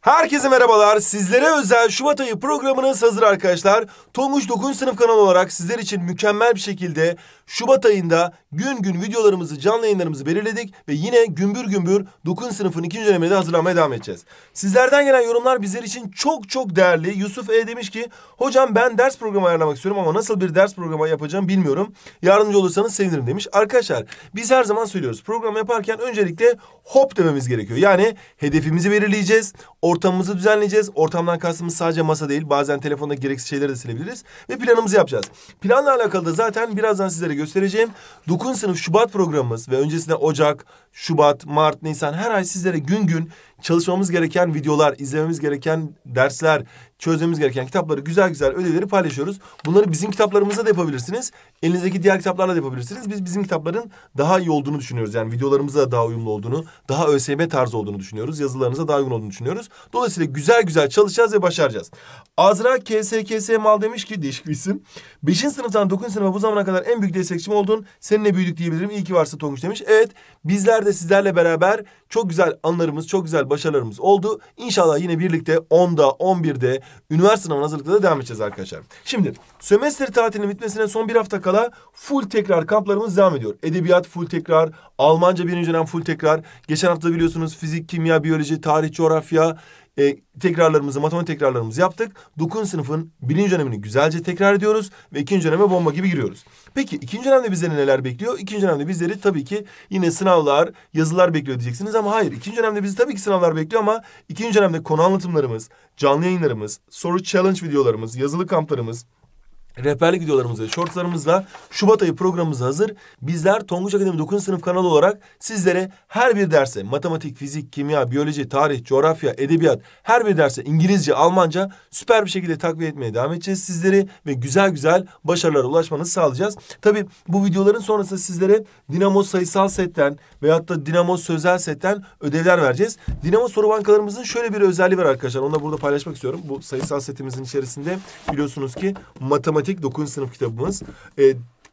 Herkese merhabalar. Sizlere özel Şubat ayı programınız hazır arkadaşlar. Tomuş 9. sınıf kanalı olarak sizler için mükemmel bir şekilde Şubat ayında gün gün videolarımızı, canlı yayınlarımızı belirledik ve yine gümbür gümbür 9. sınıfın 2. dönemine de hazırlanmaya devam edeceğiz. Sizlerden gelen yorumlar bizler için çok çok değerli. Yusuf E demiş ki, "Hocam ben ders programı ayarlamak istiyorum ama nasıl bir ders programı yapacağım bilmiyorum. Yardımcı olursanız sevinirim." demiş. Arkadaşlar, biz her zaman söylüyoruz. Program yaparken öncelikle hop dememiz gerekiyor. Yani hedefimizi belirleyeceğiz ortamımızı düzenleyeceğiz. Ortamdan kastımız sadece masa değil. Bazen telefonda gereksiz şeyleri de silebiliriz. Ve planımızı yapacağız. Planla alakalı da zaten birazdan sizlere göstereceğim. Dokun sınıf Şubat programımız ve öncesinde Ocak, Şubat, Mart, Nisan her ay sizlere gün gün çalışmamız gereken videolar, izlememiz gereken dersler, çözmemiz gereken kitapları güzel güzel ödevleri paylaşıyoruz. Bunları bizim kitaplarımızda da yapabilirsiniz. Elinizdeki diğer kitaplarla da yapabilirsiniz. Biz bizim kitapların daha iyi olduğunu düşünüyoruz. Yani videolarımıza daha uyumlu olduğunu, daha ÖSYM tarzı olduğunu düşünüyoruz. Yazılarınıza daha uygun olduğunu düşünüyoruz. Dolayısıyla güzel güzel çalışacağız ve başaracağız. Azra KSKS Mal demiş ki değişik bir isim. Beşinci sınıftan dokuzuncu sınıfa bu zamana kadar en büyük destekçim oldun. Seninle büyüdük diyebilirim. İyi ki varsın Tonguç demiş. Evet bizler de sizlerle beraber çok güzel anlarımız, çok güzel güzel başarılarımız oldu. İnşallah yine birlikte 10'da, 11'de üniversite sınavına hazırlıkla da devam edeceğiz arkadaşlar. Şimdi sömestr tatilinin bitmesine son bir hafta kala full tekrar kamplarımız devam ediyor. Edebiyat full tekrar, Almanca birinci dönem full tekrar. Geçen hafta biliyorsunuz fizik, kimya, biyoloji, tarih, coğrafya, e, tekrarlarımızı, matematik tekrarlarımızı yaptık. Dokun sınıfın birinci dönemini güzelce tekrar ediyoruz ve ikinci döneme bomba gibi giriyoruz. Peki ikinci dönemde bizleri neler bekliyor? İkinci dönemde bizleri tabii ki yine sınavlar, yazılar bekliyor diyeceksiniz ama hayır. ikinci dönemde bizi tabii ki sınavlar bekliyor ama ikinci dönemde konu anlatımlarımız, canlı yayınlarımız, soru challenge videolarımız, yazılı kamplarımız, rehberlik videolarımızla, shortlarımızla Şubat ayı programımız hazır. Bizler Tonguç Akademi 9. sınıf kanalı olarak sizlere her bir derse matematik, fizik, kimya, biyoloji, tarih, coğrafya, edebiyat her bir derse İngilizce, Almanca süper bir şekilde takviye etmeye devam edeceğiz sizleri ve güzel güzel başarılara ulaşmanızı sağlayacağız. Tabii bu videoların sonrasında sizlere Dinamo sayısal setten veyahut da Dinamo sözel setten ödevler vereceğiz. Dinamo soru bankalarımızın şöyle bir özelliği var arkadaşlar. Onu da burada paylaşmak istiyorum. Bu sayısal setimizin içerisinde biliyorsunuz ki matematik matematik 9. sınıf kitabımız, e,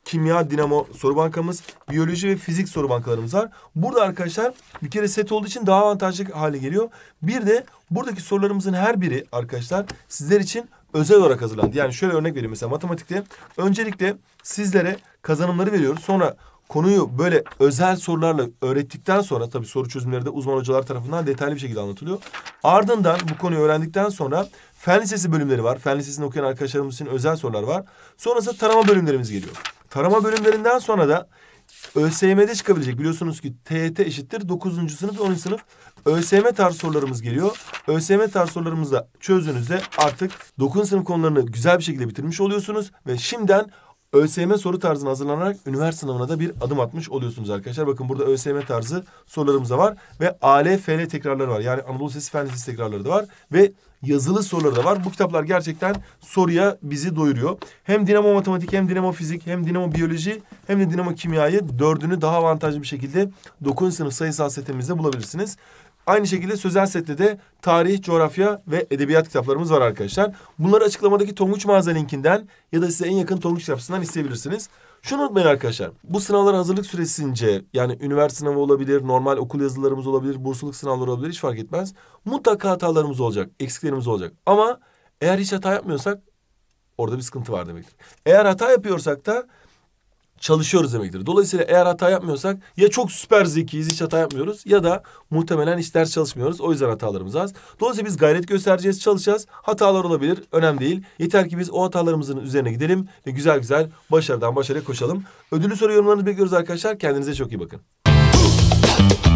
kimya, dinamo soru bankamız, biyoloji ve fizik soru bankalarımız var. Burada arkadaşlar bir kere set olduğu için daha avantajlı hale geliyor. Bir de buradaki sorularımızın her biri arkadaşlar sizler için özel olarak hazırlandı. Yani şöyle örnek vereyim mesela matematikte öncelikle sizlere kazanımları veriyoruz. Sonra konuyu böyle özel sorularla öğrettikten sonra tabii soru çözümleri de uzman hocalar tarafından detaylı bir şekilde anlatılıyor. Ardından bu konuyu öğrendikten sonra fen lisesi bölümleri var. Fen lisesini okuyan arkadaşlarımız için özel sorular var. Sonrasında tarama bölümlerimiz geliyor. Tarama bölümlerinden sonra da ÖSYM'de çıkabilecek biliyorsunuz ki TET eşittir 9. sınıf 10. sınıf ÖSYM tarz sorularımız geliyor. ÖSYM tarz sorularımızı sorularımızla çözdüğünüzde artık 9. sınıf konularını güzel bir şekilde bitirmiş oluyorsunuz ve şimdiden ÖSYM soru tarzına hazırlanarak üniversite sınavına da bir adım atmış oluyorsunuz arkadaşlar. Bakın burada ÖSYM tarzı sorularımız da var ve ALFL FL tekrarları var. Yani Anadolu Sesi Fen Lisesi tekrarları da var ve yazılı soruları da var. Bu kitaplar gerçekten soruya bizi doyuruyor. Hem dinamo matematik, hem dinamo fizik, hem dinamo biyoloji, hem de dinamo kimyayı dördünü daha avantajlı bir şekilde 9. sınıf sayısal setimizde bulabilirsiniz. Aynı şekilde sözel sette de tarih, coğrafya ve edebiyat kitaplarımız var arkadaşlar. Bunları açıklamadaki Tonguç Mağaza linkinden ya da size en yakın Tonguç kitapçısından isteyebilirsiniz. Şunu unutmayın arkadaşlar. Bu sınavlar hazırlık süresince yani üniversite sınavı olabilir, normal okul yazılarımız olabilir, bursluluk sınavları olabilir hiç fark etmez. Mutlaka hatalarımız olacak, eksiklerimiz olacak. Ama eğer hiç hata yapmıyorsak orada bir sıkıntı var demektir. Eğer hata yapıyorsak da çalışıyoruz demektir. Dolayısıyla eğer hata yapmıyorsak ya çok süper zekiyiz hiç hata yapmıyoruz ya da muhtemelen hiç ders çalışmıyoruz. O yüzden hatalarımız az. Dolayısıyla biz gayret göstereceğiz, çalışacağız. Hatalar olabilir, önemli değil. Yeter ki biz o hatalarımızın üzerine gidelim ve güzel güzel başarıdan başarıya koşalım. Ödülü soru yorumlarınızı bekliyoruz arkadaşlar. Kendinize çok iyi bakın.